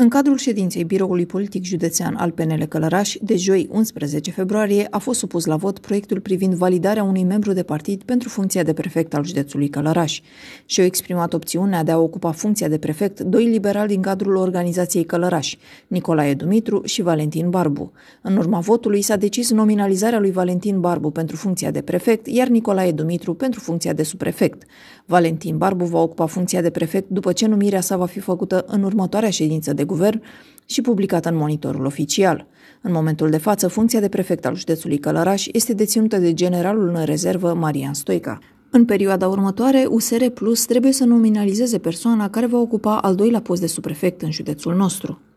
În cadrul ședinței Biroului Politic Județean al PNL Călăraș, de joi 11 februarie, a fost supus la vot proiectul privind validarea unui membru de partid pentru funcția de prefect al județului Călăraș. Și-au exprimat opțiunea de a ocupa funcția de prefect doi liberali din cadrul organizației Călăraș, Nicolae Dumitru și Valentin Barbu. În urma votului s-a decis nominalizarea lui Valentin Barbu pentru funcția de prefect, iar Nicolae Dumitru pentru funcția de suprefect. Valentin Barbu va ocupa funcția de prefect după ce numirea sa va fi făcută în următoarea ședință de guvern și publicată în monitorul oficial. În momentul de față, funcția de prefect al județului Călăraș este deținută de generalul în rezervă Marian Stoica. În perioada următoare, USR Plus trebuie să nominalizeze persoana care va ocupa al doilea post de subprefect în județul nostru.